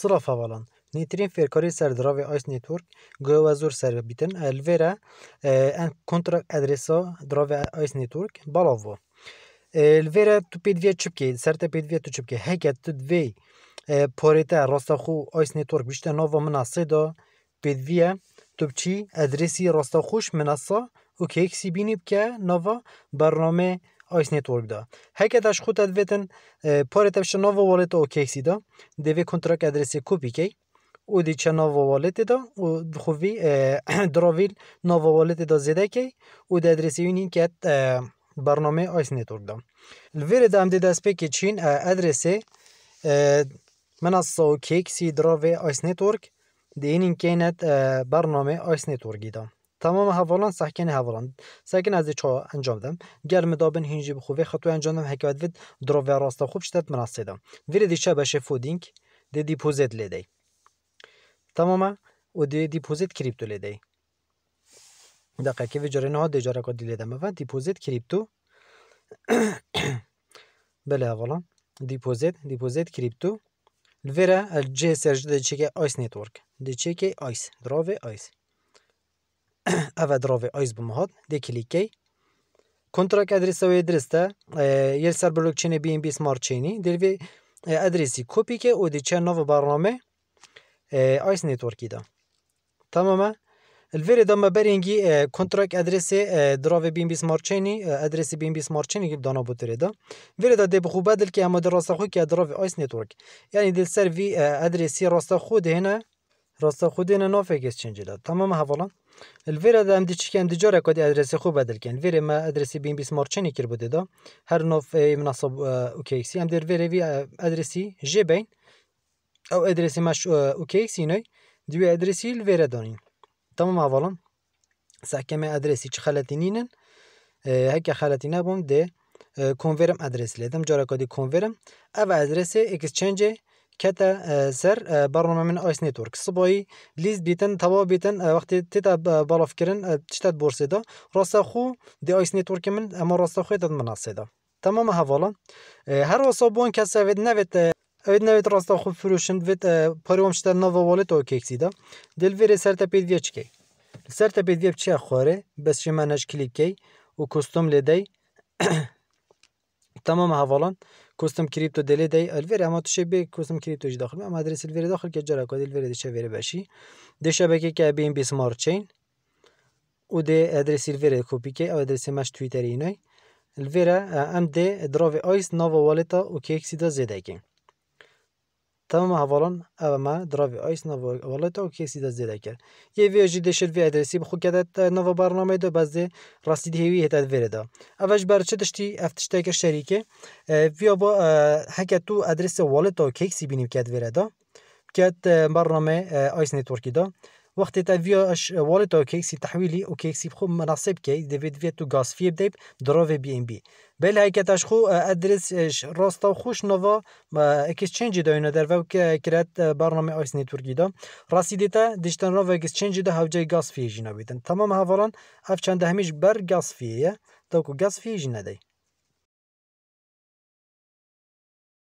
صراف اولان نیترین فرکاری سر دراوی آیس نیتورک گوه وزور سر بیتن الویر ان کنترک ادرسا دراوی آیس نیتورک بالاو الویر تو پیدویه چپکی سر تا پیدویه تو چپکی هکت تو دوی پاریتا خو آیس نیتورک بیشتر نو و مناسی دا پیدویه توبچی ادرسی راستخوش مناسا و که اکسی بینیب که نو برنامه Ice Network da. Hacket është khutet vetën paret e që në vëvallet o keksi da, dhe kontrak adresi kupi key u di و da, da zede برنامه آیس نتورک دا الویر دا دیده که چین ادرسه منصه و دروی ایس آیس نتورک دینین کینت برنامه آیس نتورکی دا تمام حواlan ساکن حواlan ساکن از چا انجام دم گر مدابن هینجی بخوبه خطو انجام دم حکوت ود درو و راستا خوب شدت مناسه دم ویری دیشا بشه فودینگ دی دیپوزیت لیدی تماما و دی دیپوزیت کریپتو لیدی دقیقه که ویجاره نه دی جاره کدی لیدم و دیپوزیت کریپتو بله حواlan دیپوزیت دیپوزیت کریپتو لورا الجي سيرج دي تشيكي ايس نتورك دي تشيكي ايس دروفي ايس اول دراوی آیز بمهاد دکلی کی کنترک ادرس و ادرس تا یه سر بلوکچین بی ام بی سمارت چینی کپی که او دیچه نو برنامه آیس نیتورکی دا تمامه الفيري دا ما برينجي كونتراك ادريسي دراو بي ام بي سمارت چینی ادريسي بي ام بي سمارت دانا بوتري دا فيري دا دي بخو بدل كي اما در راستخو كي دراو ايس نتورك يعني یعنی السر في ادريسي راستخو دي هنا راستخو دي هنا نافي كيس دا تماما الویرا د ام د چې کاند جوړه کړي ادرس خو بدل کین ویره ما ادرس بین بیس مارچنی کرد بده دا هر نو مناسب اوکی ام در ویره وی ادرسی جی بین او ادرسی مش اوکی سی نو ادرسی الویرا دانین تمام اولا سحکم ادرسی چه خلطینینن هک خلطینه بوم ده کنورم ادرس لیدم جارا کدی کنورم او ادرس اکسچنج کتا سر برنامه من آیس نتورک صبایی بیتن توا بیتن وقتی تیتا بالاف کرن تشتت بورسی دا راستا خو دی آیس نتورک من اما راستا خو تد مناسی دا تمام حوالا هر راستا بون کسا وید نوید اوید نوید راستا خو فروشند وید پاریوم شتر نو والت او ککسی دا دل ویری سر تپید ویچ کی سر تپید ویچ چی خواره بس منش کلیک کی و کستوم لیدی تمام حوالان کوستم کریپتو دلی دی الویر اما تو شبه کوستم کریپتو داخل اما ادرس الویر داخل که جرا کد الویر دیشه ویر بشی دی شبکه که بین بی سمارت چین او دی ادرس الویر کپی که او ادرس مش تویتر اینای الویر ام دی دراو آیس نو والتا و کیکسی دا زیده تمام حوالان او ما دراوی آیس نو ولایت او کیسی دز دیده کرد یه ویجی دشر وی ادرسی بخو کدت نو برنامه دو بز راستی دی هتاد هتد ورد اوج بر چه دشتی افتشتای که شریک وی با هک تو ادرس ولایت و کیسی بینیم کد ورد برنامه آیس نتورکی دا. وقت تا تافيو اش واليت او كيكسي تحويلي او كيكسي بخو مناصب كي ديفيد تو غاز في بديب دروفي بي ام بي بل هاي هيك خو ادريس اش راستا خوش نوفا اكسشينج داينا درفا كرات برنامج اوس نتورك دا راسي ديتا ديجيتال نوفا اكسشينج دا هاو جاي غاز في جينا بيتن تمام هافران اف چند هميش بر غاز فيه توكو غاز في جينا دي